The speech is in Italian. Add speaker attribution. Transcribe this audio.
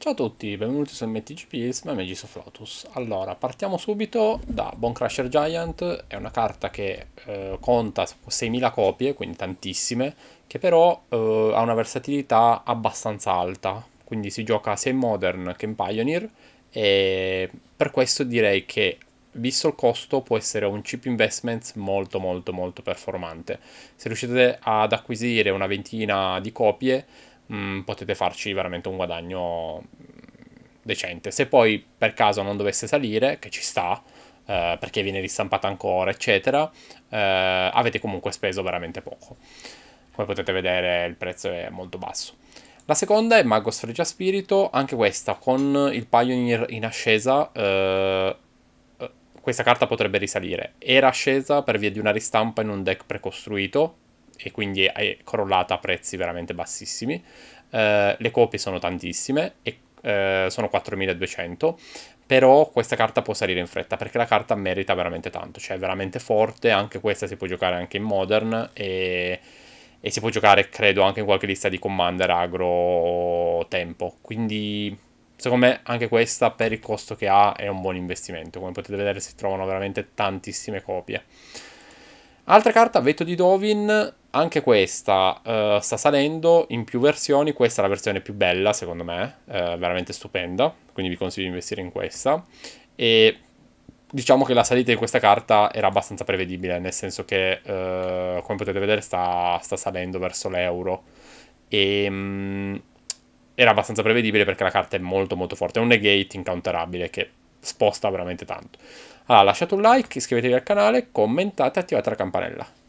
Speaker 1: Ciao a tutti, benvenuti su MTG Prisma Magis of Lotus. Allora, partiamo subito da Bonecrusher Giant, è una carta che eh, conta 6.000 copie, quindi tantissime, che però eh, ha una versatilità abbastanza alta, quindi si gioca sia in Modern che in Pioneer e per questo direi che visto il costo può essere un chip investment molto molto molto performante. Se riuscite ad acquisire una ventina di copie mh, mm, potete farci veramente un guadagno mm, decente. Se poi per caso non dovesse salire, che ci sta, eh, perché viene ristampata ancora, eccetera, eh, avete comunque speso veramente poco. Come potete vedere il prezzo è molto basso. La seconda è Magos Fregia Spirito, anche questa con il Pioneer in ascesa, eh, eh, questa carta potrebbe risalire. Era ascesa per via di una ristampa in un deck precostruito, e quindi è crollata a prezzi veramente bassissimi. Uh, le copie sono tantissime e uh, sono 4200, però questa carta può salire in fretta perché la carta merita veramente tanto, cioè è veramente forte, anche questa si può giocare anche in Modern e, e si può giocare credo anche in qualche lista di Commander agro tempo, quindi secondo me anche questa per il costo che ha è un buon investimento, come potete vedere si trovano veramente tantissime copie. Altra carta, Veto di Dovin, anche questa uh, sta salendo in più versioni, questa è la versione più bella secondo me, uh, veramente stupenda, quindi vi consiglio di investire in questa. E diciamo che la salita di questa carta era abbastanza prevedibile, nel senso che uh, come potete vedere sta, sta salendo verso l'euro. E, um, era abbastanza prevedibile perché la carta è molto molto forte, è un negate incounterabile che sposta veramente tanto. Allora lasciate un like, iscrivetevi al canale, commentate e attivate la campanella.